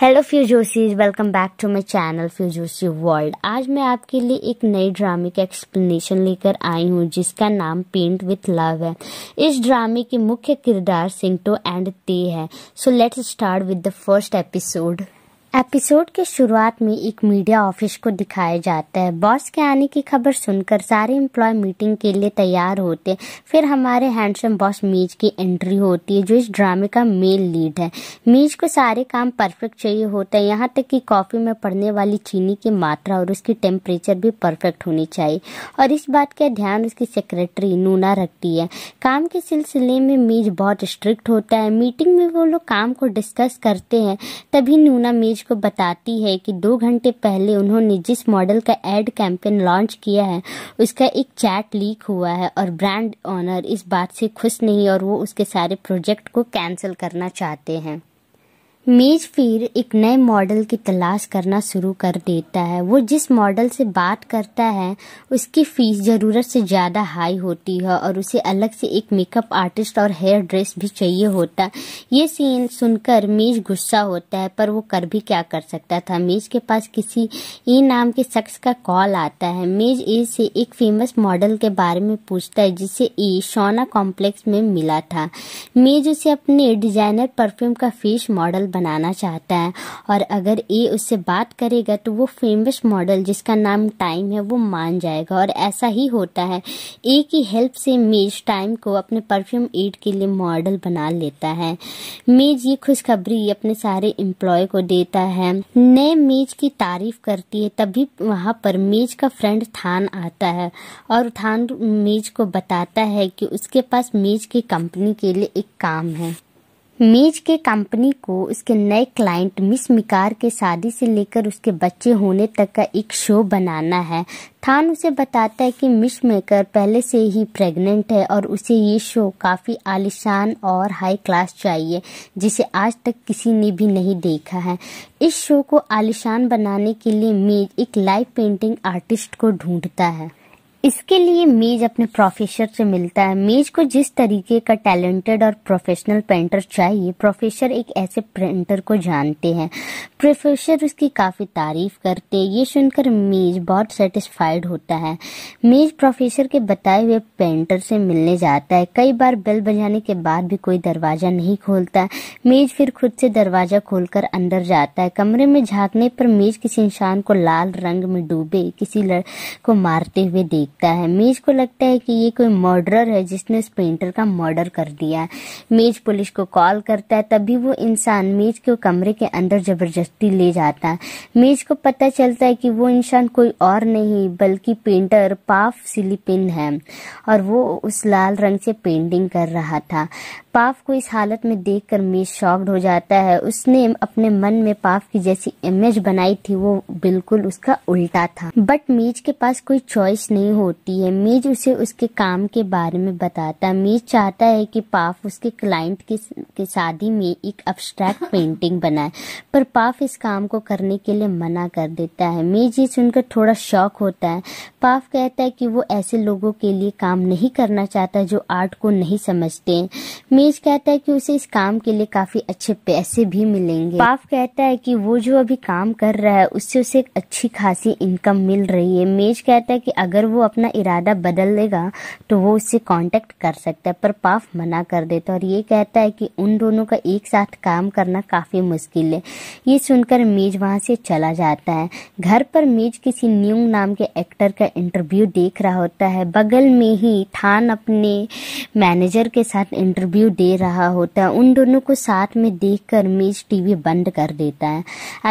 hello फ्यूजोसीज welcome back to my channel फ्यूजोसी world आज मैं आपके लिए एक नए ड्रामे का एक्सप्लेनेशन लेकर आई हूँ जिसका नाम पेंट विथ लव है इस ड्रामे के मुख्य किरदार सिंटो एंड ते है so let's start with the first episode episode के शुरुआत में एक मीडिया ऑफिस को दिखाया जाता है बॉस के आने की खबर सुनकर सारे एम्प्लॉय मीटिंग के लिए तैयार होते हैं फिर हमारे हैंडसम बॉस मेज की एंट्री होती है जो इस ड्रामे का मेल लीड है मीज को सारे काम परफेक्ट चाहिए होता है यहाँ तक कि कॉफ़ी में पड़ने वाली चीनी की मात्रा और उसकी टेम्परेचर भी परफेक्ट होनी चाहिए और इस बात का ध्यान उसकी सेक्रेटरी नूना रखती है काम के सिलसिले में मेज बहुत स्ट्रिक्ट होता है मीटिंग में वो लोग काम को डिस्कस करते हैं तभी नूना मेज को बताती है कि दो घंटे पहले उन्होंने जिस मॉडल का एड कैंपेन लॉन्च किया है उसका एक चैट लीक हुआ है और ब्रांड ऑनर इस बात से खुश नहीं और वो उसके सारे प्रोजेक्ट को कैंसिल करना चाहते हैं मेज फिर एक नए मॉडल की तलाश करना शुरू कर देता है वो जिस मॉडल से बात करता है उसकी फीस ज़रूरत से ज़्यादा हाई होती है और उसे अलग से एक मेकअप आर्टिस्ट और हेयर ड्रेस भी चाहिए होता ये सीन सुनकर मेज गुस्सा होता है पर वो कर भी क्या कर सकता था मेज के पास किसी ई नाम के शख्स का कॉल आता है मेज ए से एक फेमस मॉडल के बारे में पूछता है जिसे ए शोना कॉम्प्लेक्स में मिला था मेज उसे अपने डिजाइनर परफ्यूम का फेस मॉडल बनाना चाहता है और अगर ए उससे बात करेगा तो वो फेमस मॉडल जिसका नाम टाइम है वो मान जाएगा और ऐसा ही होता है ए की हेल्प से मेज टाइम को अपने परफ्यूम एड के लिए मॉडल बना लेता है मेज ये खुशखबरी अपने सारे एम्प्लॉय को देता है नए मेज की तारीफ करती है तभी वहाँ पर मेज का फ्रेंड थान आता है और थान मेज को बताता है कि उसके पास मेज की कंपनी के लिए एक काम है मेज के कंपनी को उसके नए क्लाइंट मिस मिकार के शादी से लेकर उसके बच्चे होने तक का एक शो बनाना है थान उसे बताता है कि मिस मेकर पहले से ही प्रेग्नेंट है और उसे ये शो काफ़ी आलिशान और हाई क्लास चाहिए जिसे आज तक किसी ने भी नहीं देखा है इस शो को आलिशान बनाने के लिए मेज एक लाइव पेंटिंग आर्टिस्ट को ढूंढता है इसके लिए मेज अपने प्रोफेसर से मिलता है मेज को जिस तरीके का टैलेंटेड और प्रोफेशनल पेंटर चाहिए प्रोफेसर एक ऐसे पेंटर को जानते हैं प्रोफेसर उसकी काफ़ी तारीफ करते ये सुनकर मेज बहुत सेटिस्फाइड होता है मेज प्रोफेसर के बताए हुए पेंटर से मिलने जाता है कई बार बेल बजाने के बाद भी कोई दरवाज़ा नहीं खोलता मेज फिर खुद से दरवाज़ा खोलकर अंदर जाता है कमरे में झाँकने पर मेज किसी इंसान को लाल रंग में डूबे किसी लड़ को मारते हुए देख देखता है मेज को लगता है कि ये कोई मर्डरर है जिसने उस पेंटर का मर्डर कर दिया है मेज पुलिस को कॉल करता है तभी वो इंसान मेज को कमरे के अंदर जबरदस्ती ले जाता है मेज को पता चलता है कि वो इंसान कोई और नहीं बल्कि पेंटर पाफ सिलिपिन है और वो उस लाल रंग से पेंटिंग कर रहा था पाप को इस हालत में देखकर मेज शॉक्ड हो जाता है उसने अपने मन में पाप की जैसी इमेज बनाई थी वो बिल्कुल उसका उल्टा था बट मीज के पास कोई चॉइस नहीं होती है मीज उसे उसके काम के बारे में बताता मीज चाहता है कि पाप उसके क्लाइंट की, शादी में एक अब्स्ट्रैक्ट पेंटिंग बनाए पर पाप इस काम को करने के लिए मना कर देता है मीज ये सुनकर थोड़ा शौक होता है पाप कहता है कि वो ऐसे लोगों के लिए काम नहीं करना चाहता जो आर्ट को नहीं समझते मीज रमेश कहता है कि उसे इस काम के लिए काफी अच्छे पैसे भी मिलेंगे पाप कहता है कि वो जो अभी काम कर रहा है उससे उसे एक अच्छी खासी इनकम मिल रही है मेज कहता है कि अगर वो अपना इरादा बदल लेगा तो वो उससे कांटेक्ट कर सकता है पर पाफ मना कर देता है और ये कहता है कि उन दोनों का एक साथ काम करना काफी मुश्किल है ये सुनकर मेज वहाँ से चला जाता है घर पर मेज किसी न्यू नाम के एक्टर का इंटरव्यू देख रहा होता है बगल में ही थान अपने मैनेजर के साथ इंटरव्यू दे रहा होता है उन दोनों को साथ में देखकर मीज टीवी बंद कर देता है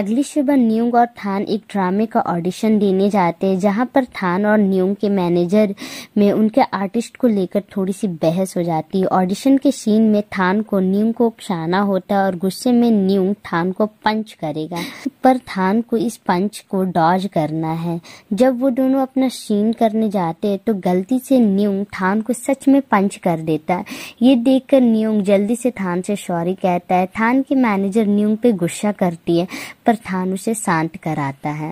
अगली सुबह न्यूंग और थान एक ड्रामे का ऑडिशन देने जाते हैं जहाँ पर थान और न्यूंग के मैनेजर में उनके आर्टिस्ट को लेकर थोड़ी सी बहस हो जाती है ऑडिशन के सीन में थान को न्यूंग को उकसाना होता है और गुस्से में न्यूंग थान को पंच करेगा पर थान को इस पंच को डॉज करना है जब वो दोनों अपना सीन करने जाते हैं तो गलती से न्यूंग थान को सच में पंच कर देता है ये देखकर न्यूंग जल्दी से थान से सॉरी कहता है थान की मैनेजर न्यूंग पे गुस्सा करती है पर थान उसे शांत कराता है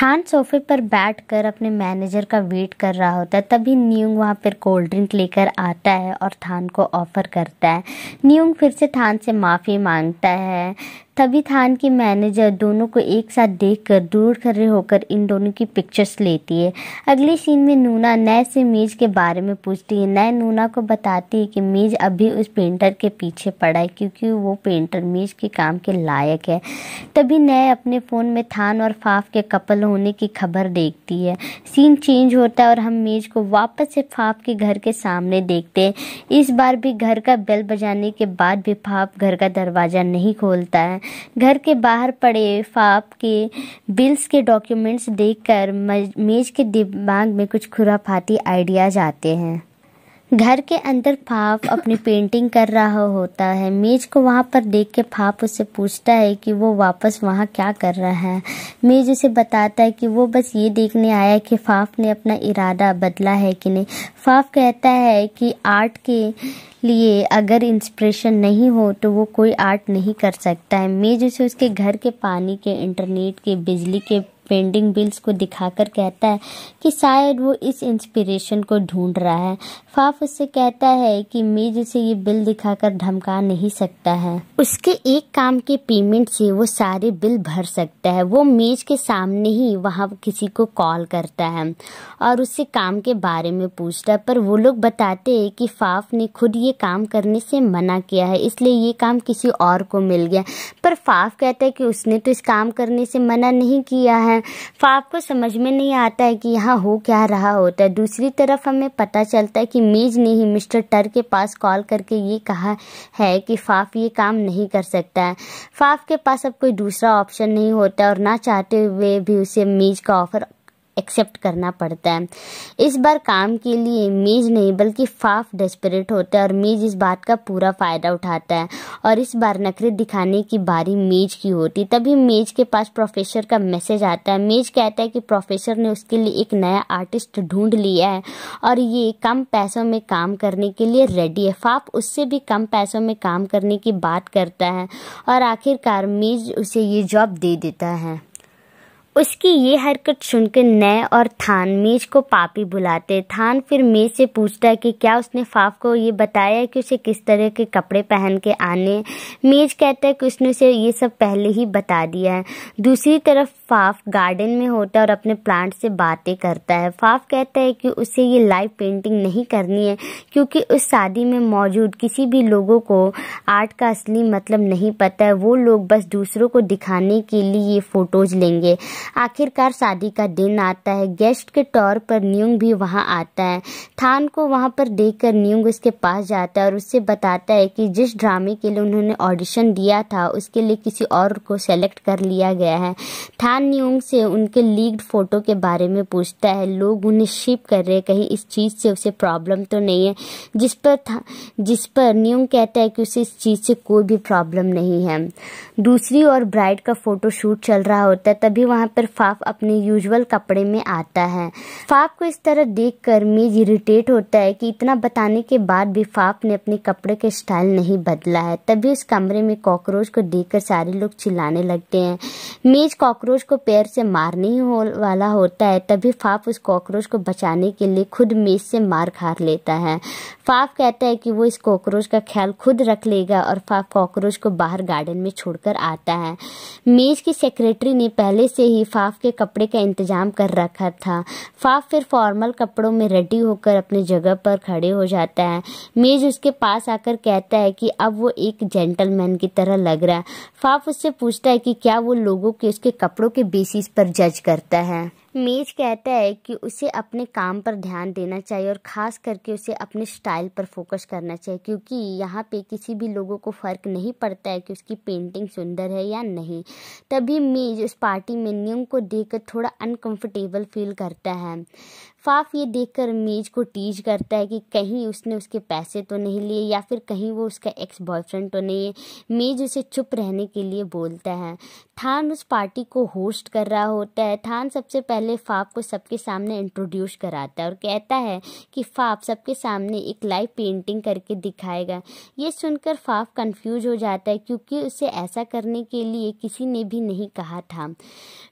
थान सोफे पर बैठकर अपने मैनेजर का वेट कर रहा होता है तभी न्यूंग वहाँ पर कोल्ड ड्रिंक लेकर आता है और थान को ऑफर करता है न्यूंग फिर से थान से माफ़ी मांगता है तभी थान की मैनेजर दोनों को एक साथ देखकर दूर खड़े होकर इन दोनों की पिक्चर्स लेती है अगले सीन में नूना नए से मेज के बारे में पूछती है नए नूना को बताती है कि मेज अभी उस पेंटर के पीछे पड़ा है क्योंकि वो पेंटर मेज के काम के लायक है तभी नए अपने फ़ोन में थान और फाफ के कपल होने की खबर देखती है सीन चेंज होता है और हम मेज को वापस से फाफ के घर के सामने देखते हैं इस बार भी घर का बेल बजाने के बाद भी फाफ घर का दरवाज़ा नहीं खोलता है घर के बाहर पड़े फाप के बिल्स के डॉक्यूमेंट्स देखकर मेज के दिमाग में कुछ खुराफाती आइडियाज आते हैं घर के अंदर फाफ अपनी पेंटिंग कर रहा होता है मेज को वहाँ पर देख के फाफ उससे पूछता है कि वो वापस वहाँ क्या कर रहा है मेज उसे बताता है कि वो बस ये देखने आया कि फाफ ने अपना इरादा बदला है कि नहीं फाफ कहता है कि आर्ट के लिए अगर इंस्पिरेशन नहीं हो तो वो कोई आर्ट नहीं कर सकता है मेज उसे उसके घर के पानी के इंटरनेट के बिजली के पेंडिंग बिल्स को दिखाकर कहता है कि शायद वो इस इंस्पिरेशन को ढूंढ रहा है फाफ उससे कहता है कि मीज उसे ये बिल दिखाकर धमका नहीं सकता है उसके एक काम के पेमेंट से वो सारे बिल भर सकता है वो मेज के सामने ही वहाँ किसी को कॉल करता है और उससे काम के बारे में पूछता है पर वो लोग बताते हैं कि फाफ ने खुद ये काम करने से मना किया है इसलिए ये काम किसी और को मिल गया पर फाफ कहता है कि उसने तो इस काम करने से मना नहीं किया है हैं तो को समझ में नहीं आता है कि यहाँ हो क्या रहा होता है दूसरी तरफ हमें पता चलता है कि मेज ने ही मिस्टर टर के पास कॉल करके ये कहा है कि फाफ ये काम नहीं कर सकता है फाफ के पास अब कोई दूसरा ऑप्शन नहीं होता और ना चाहते हुए भी उसे मेज का ऑफर एक्सेप्ट करना पड़ता है इस बार काम के लिए मेज नहीं बल्कि फाफ डेस्परेट होता है और मेज इस बात का पूरा फ़ायदा उठाता है और इस बार नखरे दिखाने की बारी मेज की होती तभी मेज के पास प्रोफेसर का मैसेज आता है मेज कहता है कि प्रोफेसर ने उसके लिए एक नया आर्टिस्ट ढूंढ लिया है और ये कम पैसों में काम करने के लिए रेडी है फाफ उससे भी कम पैसों में काम करने की बात करता है और आखिरकार मेज उसे ये जॉब दे देता है उसकी ये हरकत सुनकर नए और थान मेज को पापी बुलाते थान फिर मेज से पूछता है कि क्या उसने फाफ को ये बताया कि उसे किस तरह के कपड़े पहन के आने मेज कहता है कि उसने उसे ये सब पहले ही बता दिया है दूसरी तरफ फाफ गार्डन में होता है और अपने प्लांट से बातें करता है फाफ कहता है कि उसे ये लाइव पेंटिंग नहीं करनी है क्योंकि उस शादी में मौजूद किसी भी लोगों को आर्ट का असली मतलब नहीं पता है वो लोग बस दूसरों को दिखाने के लिए ये फ़ोटोज़ लेंगे आखिरकार शादी का दिन आता है गेस्ट के तौर पर न्यूंग भी वहाँ आता है थान को वहाँ पर देख न्यूंग उसके पास जाता है और उससे बताता है कि जिस ड्रामे के लिए उन्होंने ऑडिशन दिया था उसके लिए किसी और को सेलेक्ट कर लिया गया है थान कान न्यूंग से उनके लीक्ड फोटो के बारे में पूछता है लोग उन्हें शिप कर रहे हैं कहीं इस चीज़ से उसे प्रॉब्लम तो नहीं है जिस पर था जिस पर न्यूंग कहता है कि उसे इस चीज़ से कोई भी प्रॉब्लम नहीं है दूसरी ओर ब्राइड का फोटो शूट चल रहा होता है तभी वहाँ पर फाफ अपने यूजल कपड़े में आता है फाफ को इस तरह देख कर मेज इरिटेट होता है कि इतना बताने के बाद भी फाफ ने अपने कपड़े के स्टाइल नहीं बदला है तभी उस कमरे में कॉकरोच को देख सारे लोग चिल्लाने लगते हैं मेज कॉकरोच को पैर से मारने ही हो वाला होता है तभी फाफ उस कॉकरोच को बचाने के लिए खुद मेज से मार खा लेता है फाफ कहता है कि वो इस कॉकरोच का ख्याल खुद रख लेगा और फाफ कॉकरोच को बाहर गार्डन में छोड़कर आता है मेज की सेक्रेटरी ने पहले से ही फाफ के कपड़े का इंतजाम कर रखा था फाफ फिर फॉर्मल कपड़ों में रेडी होकर अपनी जगह पर खड़े हो जाता है मेज उसके पास आकर कहता है कि अब वो एक जेंटलमैन की तरह लग रहा है फाफ उससे पूछता है कि क्या वो लोगों के उसके कपड़ों के बेसिस पर जज करता है मेज कहता है कि उसे अपने काम पर ध्यान देना चाहिए और ख़ास करके उसे अपने स्टाइल पर फोकस करना चाहिए क्योंकि यहाँ पे किसी भी लोगों को फ़र्क नहीं पड़ता है कि उसकी पेंटिंग सुंदर है या नहीं तभी मेज उस पार्टी में न्यूम को देखकर थोड़ा अनकंफर्टेबल फील करता है शफाफ ये देखकर मेज को टीज करता है कि कहीं उसने उसके पैसे तो नहीं लिए या फिर कहीं वो उसका एक्स बॉयफ्रेंड तो नहीं है मेज उसे चुप रहने के लिए बोलता है थान उस पार्टी को होस्ट कर रहा होता है थान सबसे पहले फाफ को सबके सामने इंट्रोड्यूस कराता है और कहता है कि फाफ सबके सामने एक लाइव पेंटिंग करके दिखाएगा ये सुनकर फाफ कंफ्यूज हो जाता है क्योंकि उसे ऐसा करने के लिए किसी ने भी नहीं कहा था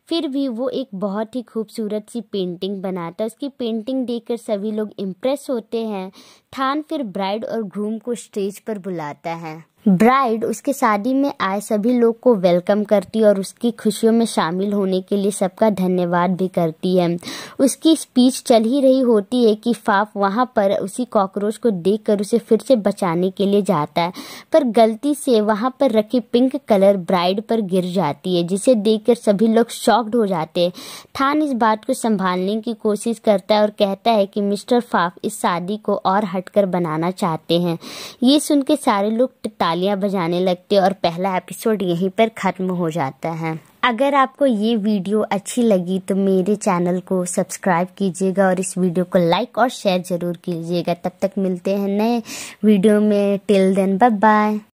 फिर भी वो एक बहुत ही खूबसूरत सी पेंटिंग बनाता है उसकी पेंटिंग देखकर सभी लोग इम्प्रेस होते हैं थान फिर ब्राइड और ग्रूम को स्टेज पर बुलाता है ब्राइड उसके शादी में आए सभी लोग को वेलकम करती है और उसकी खुशियों में शामिल होने के लिए सबका धन्यवाद भी करती है उसकी स्पीच चल ही रही होती है कि फाफ वहाँ पर उसी कॉकरोच को देखकर उसे फिर से बचाने के लिए जाता है पर गलती से वहाँ पर रखी पिंक कलर ब्राइड पर गिर जाती है जिसे देख सभी लोग शॉक्ड हो जाते हैं थान इस बात को संभालने की कोशिश करता है और कहता है कि मिस्टर फाफ इस शादी को और हटकर बनाना चाहते हैं ये सुन के सारे लोग तालियां बजाने लगते और पहला एपिसोड यहीं पर ख़त्म हो जाता है अगर आपको ये वीडियो अच्छी लगी तो मेरे चैनल को सब्सक्राइब कीजिएगा और इस वीडियो को लाइक और शेयर ज़रूर कीजिएगा तब तक मिलते हैं नए वीडियो में टिल देन बाय बाय